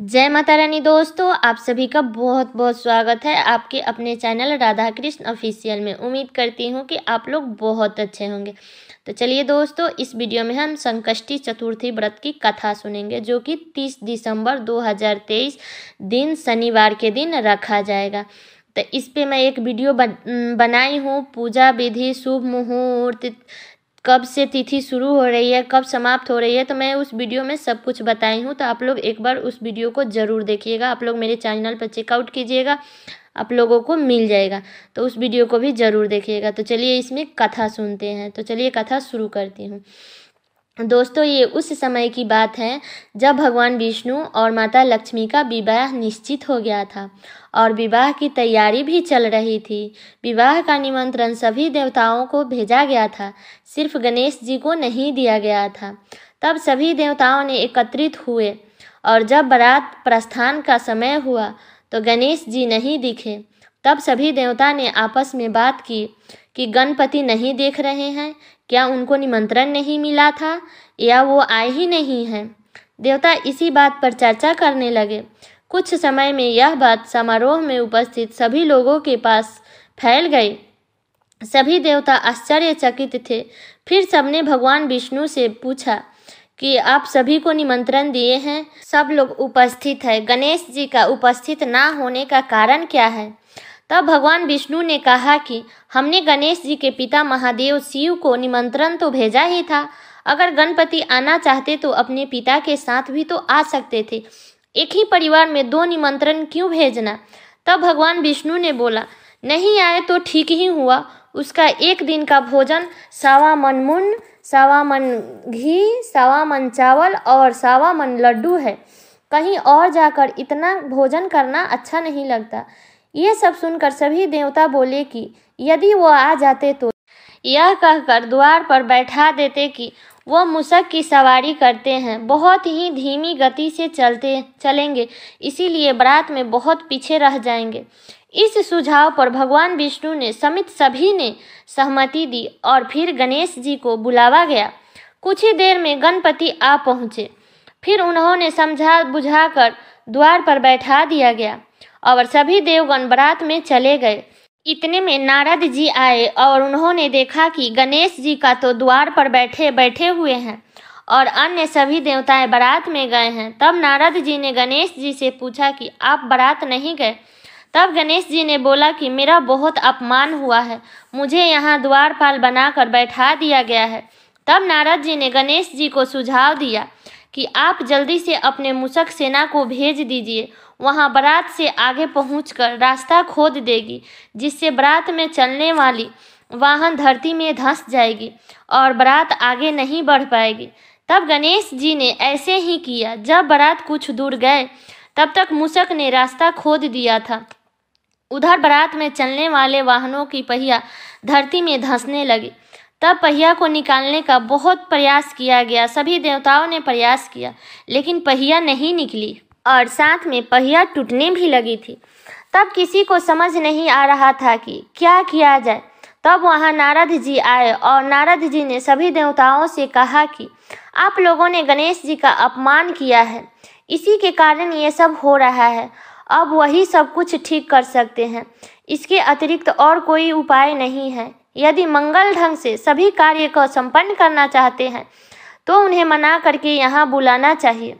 जय माता रानी दोस्तों आप सभी का बहुत बहुत स्वागत है आपके अपने चैनल राधा कृष्ण ऑफिशियल में उम्मीद करती हूँ कि आप लोग बहुत अच्छे होंगे तो चलिए दोस्तों इस वीडियो में हम संकष्टी चतुर्थी व्रत की कथा सुनेंगे जो कि 30 दिसंबर 2023 दिन शनिवार के दिन रखा जाएगा तो इस पे मैं एक वीडियो बनाई हूँ पूजा विधि शुभ मुहूर्त कब से तिथि शुरू हो रही है कब समाप्त हो रही है तो मैं उस वीडियो में सब कुछ बताई हूँ तो आप लोग एक बार उस वीडियो को ज़रूर देखिएगा आप लोग मेरे चैनल पर चेकआउट कीजिएगा आप लोगों को मिल जाएगा तो उस वीडियो को भी ज़रूर देखिएगा तो चलिए इसमें कथा सुनते हैं तो चलिए कथा शुरू करती हूँ दोस्तों ये उस समय की बात है जब भगवान विष्णु और माता लक्ष्मी का विवाह निश्चित हो गया था और विवाह की तैयारी भी चल रही थी विवाह का निमंत्रण सभी देवताओं को भेजा गया था सिर्फ गणेश जी को नहीं दिया गया था तब सभी देवताओं ने एकत्रित हुए और जब बारात प्रस्थान का समय हुआ तो गणेश जी नहीं दिखे तब सभी देवता ने आपस में बात की कि गणपति नहीं देख रहे हैं क्या उनको निमंत्रण नहीं मिला था या वो आए ही नहीं हैं देवता इसी बात पर चर्चा करने लगे कुछ समय में यह बात समारोह में उपस्थित सभी लोगों के पास फैल गई सभी देवता आश्चर्यचकित थे फिर सबने भगवान विष्णु से पूछा कि आप सभी को निमंत्रण दिए हैं सब लोग उपस्थित है गणेश जी का उपस्थित ना होने का कारण क्या है तब भगवान विष्णु ने कहा कि हमने गणेश जी के पिता महादेव शिव को निमंत्रण तो भेजा ही था अगर गणपति आना चाहते तो अपने पिता के साथ भी तो आ सकते थे एक ही परिवार में दो निमंत्रण क्यों भेजना तब भगवान विष्णु ने बोला नहीं आए तो ठीक ही हुआ उसका एक दिन का भोजन सावा मन मुन सावा मन घी सावा मन चावल और सावा मन लड्डू है कहीं और जाकर इतना भोजन करना अच्छा नहीं लगता ये सब सुनकर सभी देवता बोले कि यदि वो आ जाते तो यह कहकर द्वार पर बैठा देते कि वह मुशक की सवारी करते हैं बहुत ही धीमी गति से चलते चलेंगे इसीलिए बरात में बहुत पीछे रह जाएंगे इस सुझाव पर भगवान विष्णु ने समित सभी ने सहमति दी और फिर गणेश जी को बुलावा गया कुछ ही देर में गणपति आ पहुँचे फिर उन्होंने समझा बुझा कर द्वार पर बैठा दिया गया और सभी देवगण बरात में चले गए इतने में नारद जी आए और उन्होंने देखा कि गणेश जी का तो द्वार पर बैठे बैठे हुए हैं और अन्य सभी देवताएं बारात में गए हैं तब नारद जी ने गणेश जी से पूछा कि आप बारात नहीं गए तब गणेश जी ने बोला कि मेरा बहुत अपमान हुआ है मुझे यहाँ द्वारपाल बनाकर बैठा दिया गया है तब नारद जी ने गणेश जी को सुझाव दिया कि आप जल्दी से अपने मूषक सेना को भेज दीजिए वहाँ बारात से आगे पहुँच रास्ता खोद देगी जिससे बारात में चलने वाली वाहन धरती में धंस जाएगी और बारात आगे नहीं बढ़ पाएगी तब गणेश जी ने ऐसे ही किया जब बारात कुछ दूर गए तब तक मूषक ने रास्ता खोद दिया था उधर बारात में चलने वाले वाहनों की पहिया धरती में धंसने लगी तब पहिया को निकालने का बहुत प्रयास किया गया सभी देवताओं ने प्रयास किया लेकिन पहिया नहीं निकली और साथ में पहिया टूटने भी लगी थी तब किसी को समझ नहीं आ रहा था कि क्या किया जाए तब वहाँ नारद जी आए और नारद जी ने सभी देवताओं से कहा कि आप लोगों ने गणेश जी का अपमान किया है इसी के कारण ये सब हो रहा है अब वही सब कुछ ठीक कर सकते हैं इसके अतिरिक्त और कोई उपाय नहीं है यदि मंगल ढंग से सभी कार्य को संपन्न करना चाहते हैं तो उन्हें मना करके यहाँ बुलाना चाहिए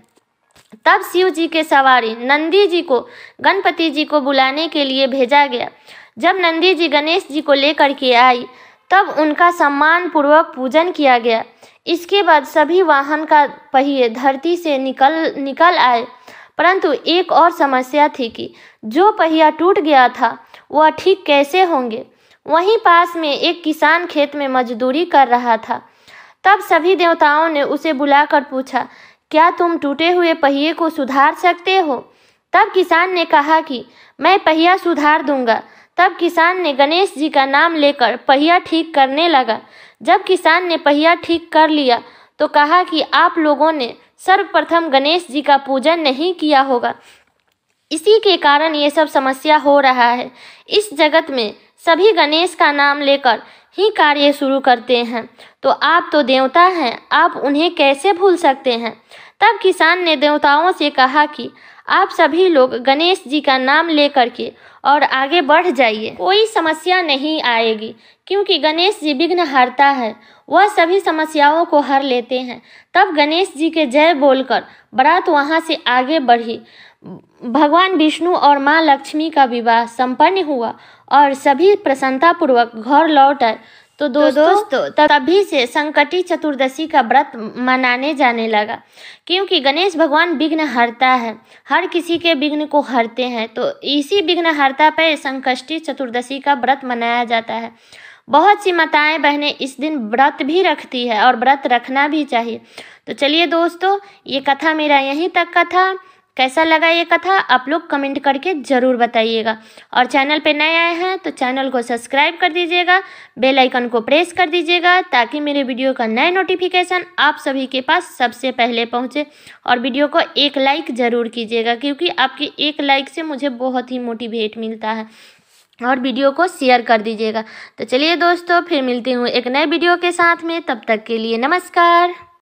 तब शिव जी के सवारी नंदी जी को गणपति जी को बुलाने के लिए भेजा गया जब नंदी जी गणेश जी को लेकर के आई तब उनका सम्मान पूर्वक पूजन किया गया इसके बाद सभी वाहन का पहिए धरती से निकल निकल आए परंतु एक और समस्या थी कि जो पहिया टूट गया था वह ठीक कैसे होंगे वहीं पास में एक किसान खेत में मजदूरी कर रहा था तब सभी देवताओं ने उसे बुलाकर पूछा क्या तुम टूटे हुए पहिए को सुधार सकते हो तब किसान ने कहा कि मैं पहिया सुधार दूंगा तब किसान ने गणेश जी का नाम लेकर पहिया ठीक करने लगा जब किसान ने पहिया ठीक कर लिया तो कहा कि आप लोगों ने सर्वप्रथम गणेश जी का पूजन नहीं किया होगा इसी के कारण ये सब समस्या हो रहा है इस जगत में सभी गणेश का नाम लेकर ही कार्य शुरू करते हैं तो आप तो देवता हैं आप उन्हें कैसे भूल सकते हैं तब किसान ने देवताओं से कहा कि आप सभी लोग गणेश जी का नाम लेकर के और आगे बढ़ जाइए कोई समस्या नहीं आएगी क्योंकि गणेश जी विघ्न हारता है वह सभी समस्याओं को हर लेते हैं तब गणेश जी के जय बोलकर बरात वहाँ से आगे बढ़ी भगवान विष्णु और माँ लक्ष्मी का विवाह संपन्न हुआ और सभी प्रसन्नतापूर्वक घर लौट आए तो, तो दोस्तों, तो दोस्तों तभी से संकटी चतुर्दशी का व्रत मनाने जाने लगा क्योंकि गणेश भगवान विघ्न हरता है हर किसी के विघ्न को हरते हैं तो इसी विघ्न हरता पर संकष्टी चतुर्दशी का व्रत मनाया जाता है बहुत सी माताएं बहनें इस दिन व्रत भी रखती है और व्रत रखना भी चाहिए तो चलिए दोस्तों ये कथा मेरा यहीं तक का था कैसा लगा ये कथा आप लोग कमेंट करके ज़रूर बताइएगा और चैनल पे नए आए हैं तो चैनल को सब्सक्राइब कर दीजिएगा बेल आइकन को प्रेस कर दीजिएगा ताकि मेरे वीडियो का नए नोटिफिकेशन आप सभी के पास सबसे पहले पहुँचे और वीडियो को एक लाइक ज़रूर कीजिएगा क्योंकि आपकी एक लाइक से मुझे बहुत ही मोटिवेट मिलता है और वीडियो को शेयर कर दीजिएगा तो चलिए दोस्तों फिर मिलती हूँ एक नए वीडियो के साथ में तब तक के लिए नमस्कार